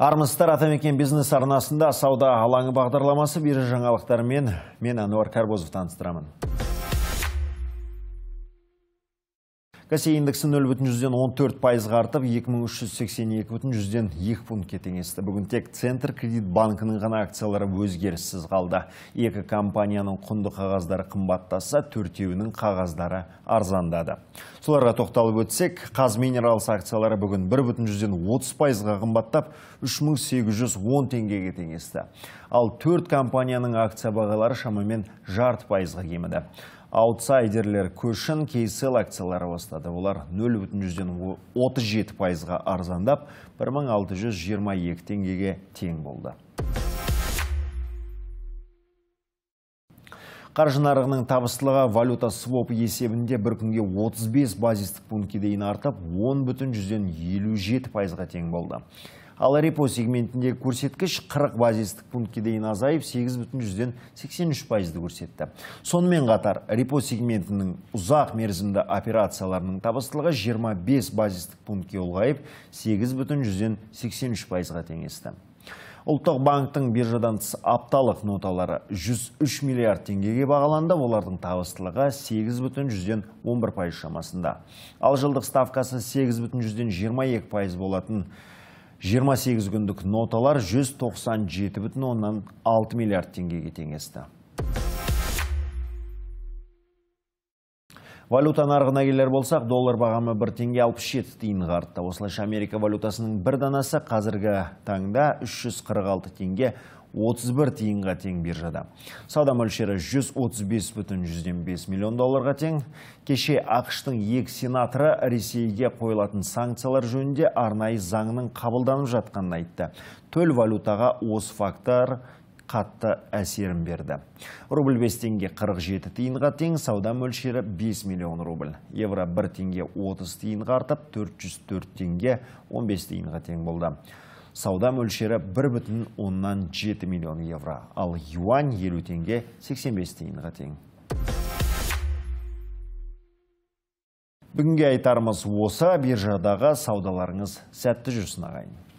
армысыздар атамекен бизнес арнасында сауда алаңы бағдарламасы биржа жаңалықтарымен мен Ануар Карбозов таныстырамын. Кәсе индексі нөл бүтін жүзден он пайызға артып екі бүтін жүзден екі пунктке теңесті бүгін тек центр кредит банкінің ғана акциялары өзгеріссіз қалды екі компанияның құнды қағаздары қымбаттаса төртеуінің қағаздары арзандады соларға тоқталып өтсек қазминералс акциялары бүгін бір бүтін жүзден отыз пайызға қымбаттап 3810 мың сегіз теңгеге теңесті ал төрт компанияның акция бағалары шамамен жарты пайызға кеміді аутсайдерлер көшін кейсел акциялары бастады. Олар 0,37 пайызға арзандап 1622 теңгеге тең болды. Қаржы нарығының табыстылығы валюта своп есебінде бір күнге 35 базистік пунктке дейін артып, он бүтін жүзден жеті пайызға тең болды ал репо сегментіндегі көрсеткіш 40 базистік пунктке дейін азайып 8 бүтін жүзден 83 пайызды көрсетті сонымен қатар репо сегментінің ұзақ мерзімді операцияларының табыстылығы 25 базистік пунктке жүзден 83 пайызға тенгесті. Ұлттық банктың биржадан апталық ноталары 103 миллиард тенгеге бағаланды, олардың табыстылығы 8,11 пайыз шамасында. Ал жылдық ставкасы 8,22 пайыз болатын 28 күндік ноталар 197,6 миллиард теңгеге теңесті Валюта нарығына келер болсақ, доллар бағамы 1 теңге 67 тиынға артты. Осылайша Америка валютасының бір данасы қазіргі таңда 346 теңге 31 тиынға тең биржада. Сауда мөлшері бес миллион долларға тең. Кеше Ақштың екі сенаторы Ресейге қойылатын санкциялар жөнінде арнайы заңның қабылданып жатқанын айтты. Төл валютаға осы фактор қатты әсерін берді. Рубль 5 тенге 47 тиынға тең, сауда мөлшері 5 миллион рубль. Евро 1 тенге 30 тиынға артып, 404 тенге 15 тиынға тең болды. Сауда мөлшері 7 миллион евро, ал юань 50 тенге 85 тиынға тең. Бүгінге айтарымыз осы биржадағы саудаларыңыз сәтті жүрсін ағайын.